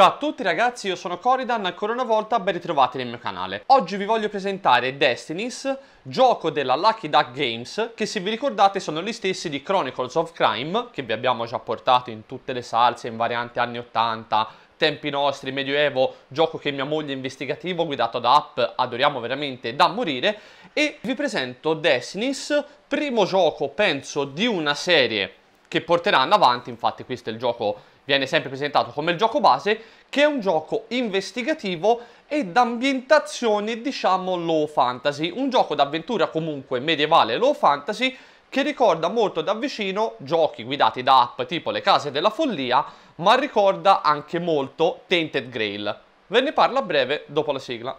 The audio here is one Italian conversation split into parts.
Ciao a tutti ragazzi, io sono Coridan, ancora una volta ben ritrovati nel mio canale. Oggi vi voglio presentare Destinies, gioco della Lucky Duck Games, che se vi ricordate sono gli stessi di Chronicles of Crime, che vi abbiamo già portato in tutte le salse, in varianti anni 80, tempi nostri, medioevo, gioco che mia moglie investigativo guidato da app adoriamo veramente da morire e vi presento Destinies, primo gioco penso di una serie che porteranno avanti, infatti questo è il gioco viene sempre presentato come il gioco base, che è un gioco investigativo ed ambientazione, diciamo, low fantasy. Un gioco d'avventura comunque medievale low fantasy che ricorda molto da vicino giochi guidati da app tipo Le Case della Follia, ma ricorda anche molto Tainted Grail. Ve ne parlo a breve dopo la sigla.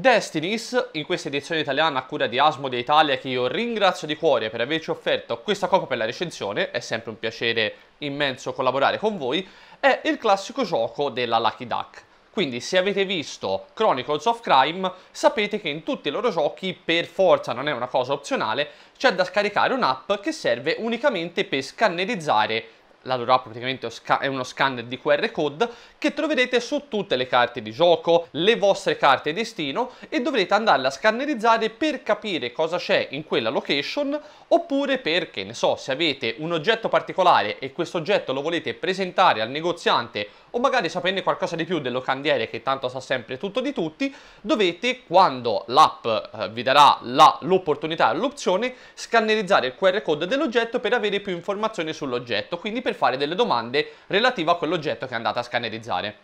Destinies, in questa edizione italiana a cura di Asmodee Italia, che io ringrazio di cuore per averci offerto questa copia per la recensione, è sempre un piacere immenso collaborare con voi, è il classico gioco della Lucky Duck. Quindi se avete visto Chronicles of Crime sapete che in tutti i loro giochi, per forza non è una cosa opzionale, c'è da scaricare un'app che serve unicamente per scannerizzare la loro app praticamente è uno scanner di QR code che troverete su tutte le carte di gioco, le vostre carte destino e dovrete andarle a scannerizzare per capire cosa c'è in quella location oppure perché, ne so, se avete un oggetto particolare e questo oggetto lo volete presentare al negoziante o magari saperne qualcosa di più del locandiere che tanto sa sempre tutto di tutti, dovete quando l'app eh, vi darà l'opportunità la, l'opzione scannerizzare il QR code dell'oggetto per avere più informazioni sull'oggetto, quindi per fare delle domande relative a quell'oggetto che andate a scannerizzare.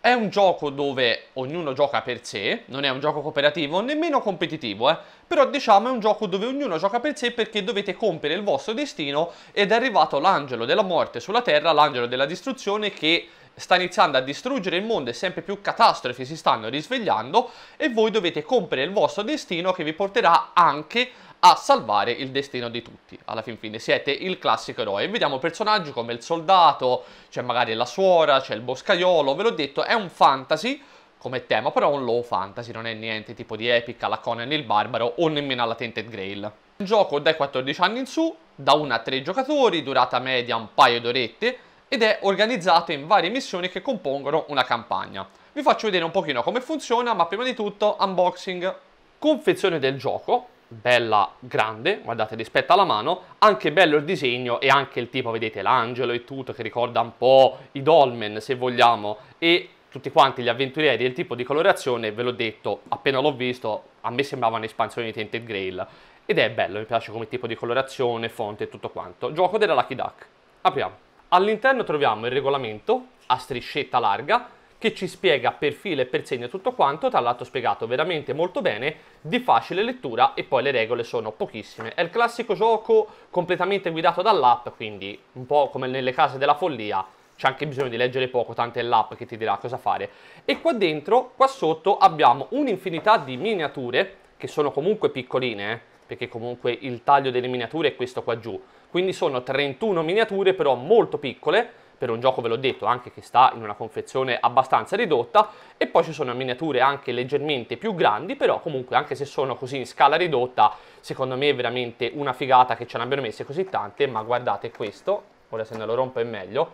È un gioco dove ognuno gioca per sé, non è un gioco cooperativo, nemmeno competitivo, eh? però diciamo è un gioco dove ognuno gioca per sé perché dovete compiere il vostro destino ed è arrivato l'angelo della morte sulla terra, l'angelo della distruzione che sta iniziando a distruggere il mondo e sempre più catastrofi si stanno risvegliando e voi dovete compiere il vostro destino che vi porterà anche a salvare il destino di tutti. Alla fin fine siete il classico eroe. Vediamo personaggi come il soldato, c'è magari la suora, c'è il boscaiolo, ve l'ho detto, è un fantasy come tema, però un low fantasy, non è niente tipo di epica, la Conan il Barbaro o nemmeno la Tented Grail. Un gioco dai 14 anni in su, da 1 a 3 giocatori, durata media un paio d'orette, ed è organizzato in varie missioni che compongono una campagna. Vi faccio vedere un pochino come funziona, ma prima di tutto unboxing, confezione del gioco, bella grande, guardate rispetto alla mano, anche bello il disegno e anche il tipo, vedete l'angelo e tutto che ricorda un po' i dolmen se vogliamo e tutti quanti gli avventurieri e il tipo di colorazione, ve l'ho detto, appena l'ho visto, a me sembrava un'espansione di Tented Grail ed è bello, mi piace come tipo di colorazione, fonte e tutto quanto. Gioco della Lucky Duck. Apriamo. All'interno troviamo il regolamento a striscetta larga che ci spiega per filo e per segno tutto quanto, tra l'altro spiegato veramente molto bene, di facile lettura e poi le regole sono pochissime. È il classico gioco completamente guidato dall'app, quindi un po' come nelle case della follia, c'è anche bisogno di leggere poco, tanto è l'app che ti dirà cosa fare. E qua dentro, qua sotto, abbiamo un'infinità di miniature, che sono comunque piccoline, eh, perché comunque il taglio delle miniature è questo qua giù. Quindi sono 31 miniature, però molto piccole, per un gioco ve l'ho detto anche che sta in una confezione abbastanza ridotta e poi ci sono miniature anche leggermente più grandi però comunque anche se sono così in scala ridotta secondo me è veramente una figata che ce ne abbiano messe così tante ma guardate questo ora se ne lo rompo è meglio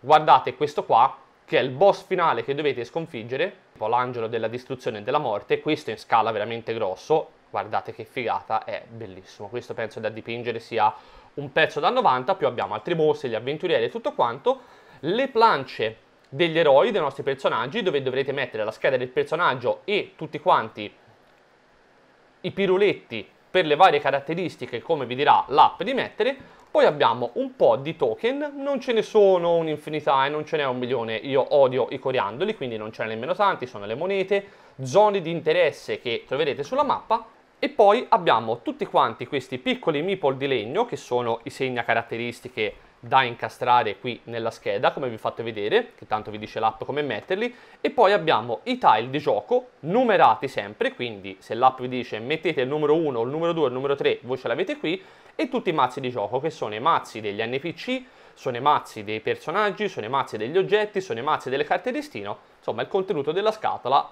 guardate questo qua che è il boss finale che dovete sconfiggere l'angelo della distruzione e della morte questo in scala veramente grosso guardate che figata, è bellissimo. Questo penso da dipingere sia un pezzo da 90, più abbiamo altri boss, gli avventurieri e tutto quanto, le planche degli eroi, dei nostri personaggi, dove dovrete mettere la scheda del personaggio e tutti quanti i piruletti per le varie caratteristiche, come vi dirà l'app di mettere. Poi abbiamo un po' di token, non ce ne sono un'infinità e non ce n'è un milione, io odio i coriandoli, quindi non ce n'è nemmeno tanti, sono le monete, zone di interesse che troverete sulla mappa e poi abbiamo tutti quanti questi piccoli meeple di legno, che sono i segna caratteristiche da incastrare qui nella scheda, come vi ho fatto vedere, che tanto vi dice l'app come metterli, e poi abbiamo i tile di gioco numerati sempre, quindi se l'app vi dice mettete il numero 1, il numero 2, il numero 3, voi ce l'avete qui, e tutti i mazzi di gioco, che sono i mazzi degli NPC, sono i mazzi dei personaggi, sono i mazzi degli oggetti, sono i mazzi delle carte di destino, insomma il contenuto della scatola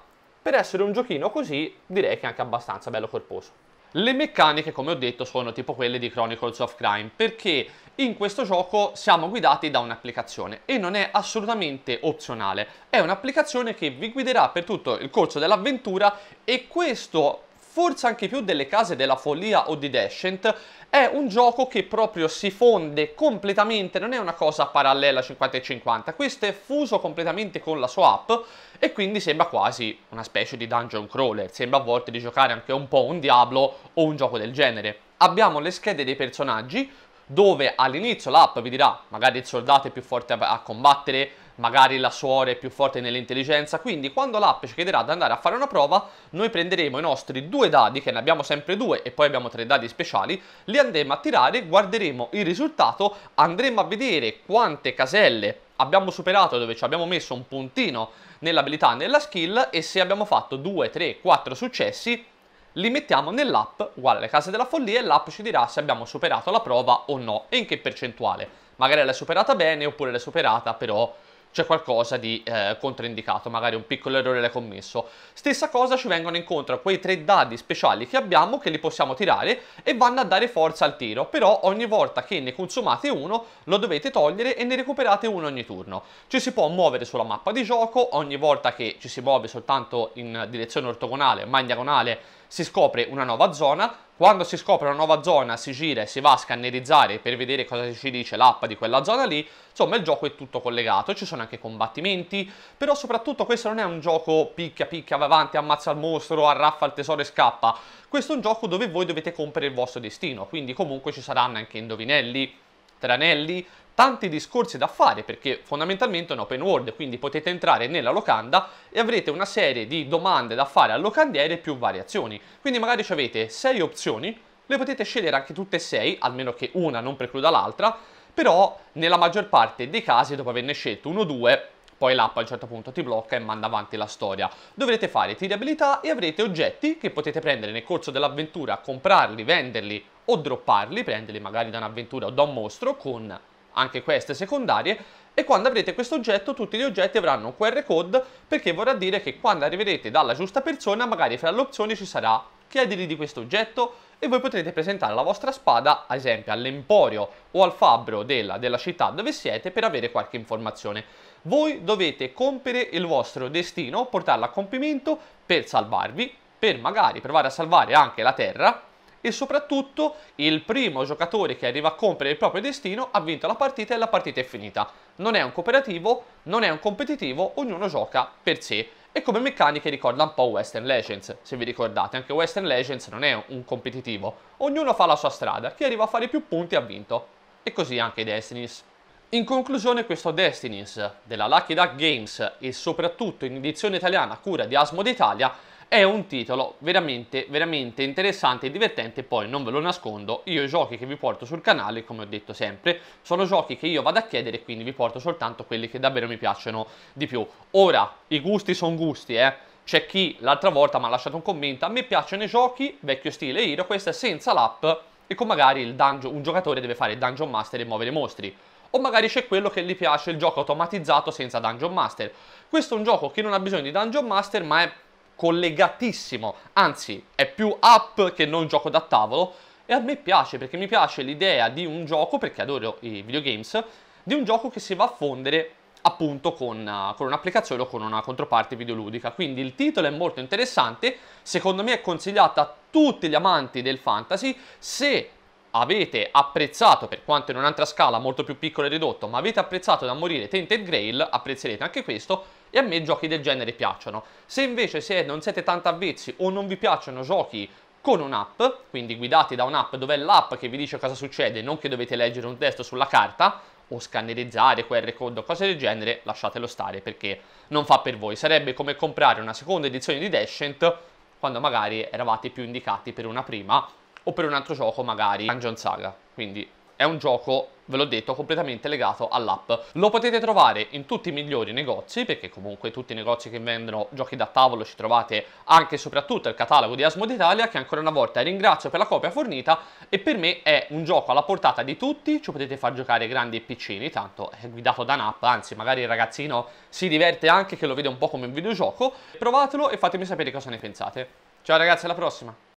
per essere un giochino così direi che è anche abbastanza bello corposo. Le meccaniche, come ho detto, sono tipo quelle di Chronicles of Crime, perché in questo gioco siamo guidati da un'applicazione e non è assolutamente opzionale. È un'applicazione che vi guiderà per tutto il corso dell'avventura e questo forse anche più delle case della follia o di Descent, è un gioco che proprio si fonde completamente, non è una cosa parallela 50 e 50, questo è fuso completamente con la sua app e quindi sembra quasi una specie di dungeon crawler, sembra a volte di giocare anche un po' un Diablo o un gioco del genere. Abbiamo le schede dei personaggi, dove all'inizio l'app vi dirà magari il soldato è più forte a combattere, magari la suore è più forte nell'intelligenza, quindi quando l'app ci chiederà di andare a fare una prova, noi prenderemo i nostri due dadi, che ne abbiamo sempre due e poi abbiamo tre dadi speciali, li andremo a tirare, guarderemo il risultato, andremo a vedere quante caselle abbiamo superato dove ci abbiamo messo un puntino nell'abilità nella skill e se abbiamo fatto 2, 3, 4 successi li mettiamo nell'app uguale alle case della follia e l'app ci dirà se abbiamo superato la prova o no e in che percentuale. Magari l'hai superata bene oppure l'hai superata però c'è qualcosa di eh, controindicato, magari un piccolo errore l'hai commesso. Stessa cosa ci vengono incontro quei tre dadi speciali che abbiamo che li possiamo tirare e vanno a dare forza al tiro, però ogni volta che ne consumate uno lo dovete togliere e ne recuperate uno ogni turno. Ci si può muovere sulla mappa di gioco, ogni volta che ci si muove soltanto in direzione ortogonale ma in diagonale si scopre una nuova zona, quando si scopre una nuova zona si gira e si va a scannerizzare per vedere cosa ci dice l'app di quella zona lì, insomma il gioco è tutto collegato, ci sono anche combattimenti, però soprattutto questo non è un gioco picchia picchia, va avanti, ammazza il mostro, arraffa il tesoro e scappa, questo è un gioco dove voi dovete compiere il vostro destino, quindi comunque ci saranno anche indovinelli, tranelli, tanti discorsi da fare perché fondamentalmente è un open world, quindi potete entrare nella locanda e avrete una serie di domande da fare al locandiere più variazioni. Quindi magari ci avete 6 opzioni, le potete scegliere anche tutte e 6, almeno che una non precluda l'altra, però nella maggior parte dei casi dopo averne scelto uno o due, poi l'app a un certo punto ti blocca e manda avanti la storia. Dovrete fare tiri abilità e avrete oggetti che potete prendere nel corso dell'avventura, comprarli, venderli o dropparli, prenderli magari da un'avventura o da un mostro con anche queste secondarie, e quando avrete questo oggetto tutti gli oggetti avranno un QR code perché vorrà dire che quando arriverete dalla giusta persona magari fra le opzioni ci sarà chiedili di questo oggetto e voi potrete presentare la vostra spada ad esempio all'emporio o al fabbro della, della città dove siete per avere qualche informazione. Voi dovete compiere il vostro destino, portarlo a compimento per salvarvi, per magari provare a salvare anche la terra e soprattutto il primo giocatore che arriva a compiere il proprio destino ha vinto la partita e la partita è finita. Non è un cooperativo, non è un competitivo, ognuno gioca per sé e come meccaniche ricorda un po' Western Legends, se vi ricordate, anche Western Legends non è un competitivo, ognuno fa la sua strada, chi arriva a fare più punti ha vinto, e così anche Destinies. In conclusione questo Destinies della Lucky Duck Games e soprattutto in edizione italiana a cura di Asmo d'Italia è un titolo veramente, veramente interessante e divertente, poi non ve lo nascondo, io i giochi che vi porto sul canale, come ho detto sempre, sono giochi che io vado a chiedere, quindi vi porto soltanto quelli che davvero mi piacciono di più. Ora, i gusti sono gusti, eh. C'è chi l'altra volta mi ha lasciato un commento, a me piacciono i giochi, vecchio stile Hero, questa è senza l'app e con magari dungeon, un giocatore deve fare il Dungeon Master e muovere mostri o magari c'è quello che gli piace il gioco automatizzato senza Dungeon Master. Questo è un gioco che non ha bisogno di Dungeon Master, ma è collegatissimo, anzi è più app che non gioco da tavolo e a me piace perché mi piace l'idea di un gioco, perché adoro i videogames, di un gioco che si va a fondere appunto con, eh, con un'applicazione o con una controparte videoludica. Quindi il titolo è molto interessante, secondo me è consigliato a tutti gli amanti del fantasy, se avete apprezzato, per quanto in un'altra scala molto più piccola e ridotto, ma avete apprezzato da morire Tainted Grail, apprezzerete anche questo, e a me giochi del genere piacciono. Se invece se non siete tanto avvezzi o non vi piacciono giochi con un'app, quindi guidati da un'app dove è l'app che vi dice cosa succede, non che dovete leggere un testo sulla carta, o scannerizzare QR code o cose del genere, lasciatelo stare perché non fa per voi. Sarebbe come comprare una seconda edizione di Descent quando magari eravate più indicati per una prima o per un altro gioco magari Dungeon Saga. Quindi è un gioco, ve l'ho detto, completamente legato all'app. Lo potete trovare in tutti i migliori negozi, perché comunque tutti i negozi che vendono giochi da tavolo ci trovate anche e soprattutto il catalogo di Asmod Italia, che ancora una volta ringrazio per la copia fornita e per me è un gioco alla portata di tutti, ci potete far giocare grandi e piccini, tanto è guidato da un'app, anzi magari il ragazzino si diverte anche che lo vede un po' come un videogioco. Provatelo e fatemi sapere cosa ne pensate. Ciao ragazzi, alla prossima!